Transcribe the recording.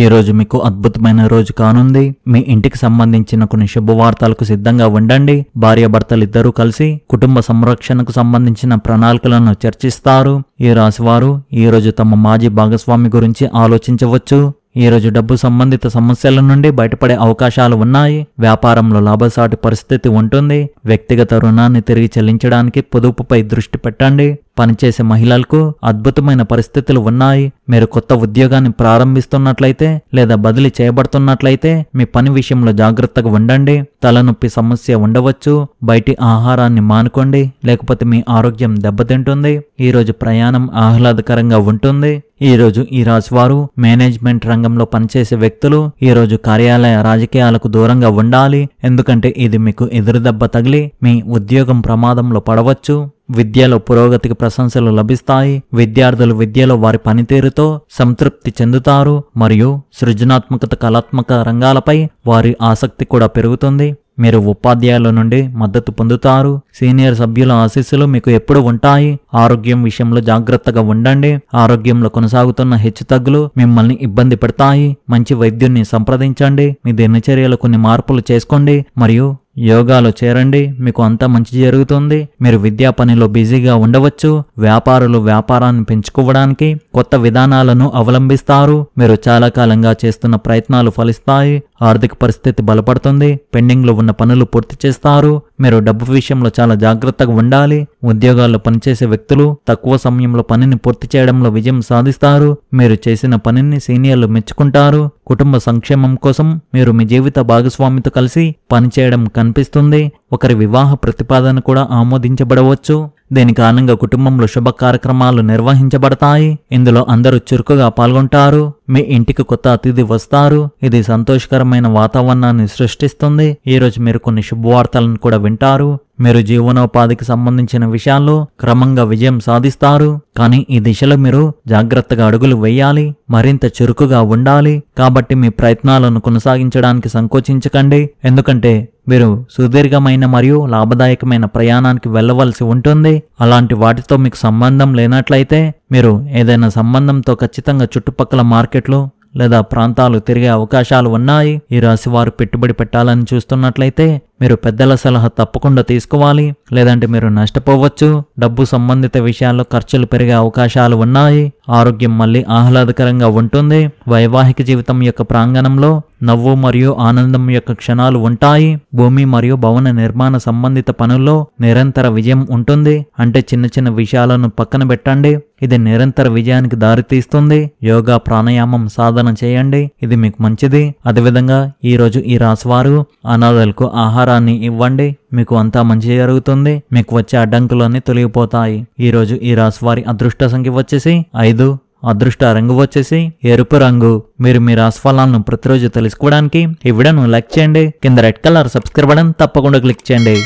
ఈ రోజు మీకు అద్భుతమైన రోజు కానుంది మీ ఇంటికి సంబంధించిన కొన్ని శుభవార్తలకు సిద్ధంగా ఉండండి భార్యాభర్తలిద్దరూ కలిసి కుటుంబ సంరక్షణకు సంబంధించిన ప్రణాళికలను చర్చిస్తారు ఈ రాశివారు ఈ రోజు తమ మాజీ భాగస్వామి గురించి ఆలోచించవచ్చు ఈ రోజు డబ్బు సంబంధిత సమస్యల నుండి బయటపడే అవకాశాలు ఉన్నాయి వ్యాపారంలో లాభసాటి పరిస్థితి ఉంటుంది వ్యక్తిగత రుణాన్ని తిరిగి చెల్లించడానికి పొదుపుపై దృష్టి పెట్టండి పనిచేసే మహిళలకు అద్భుతమైన పరిస్థితులు ఉన్నాయి మీరు కొత్త ఉద్యోగాన్ని ప్రారంభిస్తున్నట్లయితే లేదా బదిలీ చేయబడుతున్నట్లయితే మీ పని విషయంలో జాగ్రత్తగా ఉండండి తలనొప్పి సమస్య ఉండవచ్చు బయటి ఆహారాన్ని మానుకోండి లేకపోతే మీ ఆరోగ్యం దెబ్బతింటుంది ఈరోజు ప్రయాణం ఆహ్లాదకరంగా ఉంటుంది ఈరోజు ఈ రాశివారు మేనేజ్మెంట్ రంగంలో పనిచేసే వ్యక్తులు ఈరోజు కార్యాలయ రాజకీయాలకు దూరంగా ఉండాలి ఎందుకంటే ఇది మీకు ఎదురుదెబ్బ తగిలి మీ ఉద్యోగం ప్రమాదంలో పడవచ్చు విద్యలో పురోగతికి ప్రశంసలు లభిస్తాయి విద్యార్థులు విద్యలో వారి పనితీరుతో సంతృప్తి చెందుతారు మరియు సృజనాత్మకత కళాత్మక రంగాలపై వారి ఆసక్తి కూడా పెరుగుతుంది మీరు ఉపాధ్యాయుల నుండి మద్దతు పొందుతారు సీనియర్ సభ్యుల ఆశీస్సులు మీకు ఎప్పుడు ఉంటాయి ఆరోగ్యం విషయంలో జాగ్రత్తగా ఉండండి ఆరోగ్యంలో కొనసాగుతున్న హెచ్చుతగ్గులు మిమ్మల్ని ఇబ్బంది పెడతాయి మంచి వైద్యున్ని సంప్రదించండి మీ దినచర్యలు కొన్ని మార్పులు చేసుకోండి మరియు యోగాలో చేరండి మీకు అంతా మంచి జరుగుతుంది మీరు విద్యా పనిలో బిజీగా ఉండవచ్చు వ్యాపారులు వ్యాపారాన్ని పెంచుకోవడానికి కొత్త విధానాలను అవలంబిస్తారు మీరు చాలా కాలంగా చేస్తున్న ప్రయత్నాలు ఫలిస్తాయి ఆర్థిక పరిస్థితి బలపడుతుంది పెండింగ్లో ఉన్న పనులు పూర్తి చేస్తారు మీరు డబ్బు విషయంలో చాలా జాగ్రత్తగా ఉండాలి ఉద్యోగాల్లో పనిచేసే వ్యక్తులు తక్కువ సమయంలో పనిని పూర్తి చేయడంలో విజయం సాధిస్తారు మీరు చేసిన పనిని సీనియర్లు మెచ్చుకుంటారు కుటుంబ సంక్షేమం కోసం మీరు మీ జీవిత భాగస్వామితో కలిసి పనిచేయడం కనిపిస్తుంది ఒకరి వివాహ ప్రతిపాదన కూడా ఆమోదించబడవచ్చు దీని కారణంగా కుటుంబంలో శుభ కార్యక్రమాలు నిర్వహించబడతాయి ఇందులో అందరూ చురుకుగా పాల్గొంటారు మీ ఇంటికి కొత్త అతిథి వస్తారు ఇది సంతోషకరమైన వాతావరణాన్ని సృష్టిస్తుంది ఈరోజు మీరు కొన్ని శుభవార్తలను కూడా వింటారు మీరు జీవనోపాధికి సంబంధించిన విషయాల్లో క్రమంగా విజయం సాధిస్తారు కానీ ఈ దిశలో మీరు జాగ్రత్తగా అడుగులు వేయాలి మరింత చురుకుగా ఉండాలి కాబట్టి మీ ప్రయత్నాలను కొనసాగించడానికి సంకోచించకండి ఎందుకంటే మీరు సుదీర్ఘమైన మరియు లాభదాయకమైన ప్రయాణానికి వెళ్ళవలసి ఉంటుంది అలాంటి వాటితో మీకు సంబంధం లేనట్లయితే మీరు ఏదైనా సంబంధంతో ఖచ్చితంగా చుట్టుపక్కల మార్కెట్లు లేదా ప్రాంతాలు తిరిగే అవకాశాలు ఉన్నాయి ఈ వారు పెట్టుబడి పెట్టాలని చూస్తున్నట్లయితే మీరు పెద్దల సలహా తప్పకుండా తీసుకోవాలి లేదంటే మీరు నష్టపోవచ్చు డబ్బు సంబంధిత విషయాల్లో ఖర్చులు పెరిగే అవకాశాలు ఉన్నాయి ఆరోగ్యం మళ్ళీ ఆహ్లాదకరంగా ఉంటుంది వైవాహిక జీవితం యొక్క ప్రాంగణంలో నవ్వు మరియు ఆనందం యొక్క క్షణాలు ఉంటాయి భూమి మరియు భవన నిర్మాణ సంబంధిత పనుల్లో నిరంతర విజయం ఉంటుంది అంటే చిన్న చిన్న విషయాలను పక్కన పెట్టండి ఇది నిరంతర విజయానికి దారితీస్తుంది యోగా ప్రాణాయామం సాధన చేయండి ఇది మీకు మంచిది అదేవిధంగా ఈరోజు ఈ రాశివారు అనాథలకు ఆహార ఆహారాన్ని ఇవ్వండి మీకు అంతా మంచి జరుగుతుంది మీకు వచ్చే అడ్డంకులన్నీ తొలగిపోతాయి ఈరోజు ఈ రాశి వారి అదృష్ట సంఖ్య వచ్చేసి ఐదు అదృష్ట రంగు వచ్చేసి ఎరుపు రంగు మీరు మీ రాశిఫలాలను ప్రతిరోజు తెలుసుకోవడానికి ఈ వీడియోను లైక్ చేయండి కింద రెడ్ కలర్ సబ్స్క్రైబ్ బటన్ తప్పకుండా క్లిక్ చేయండి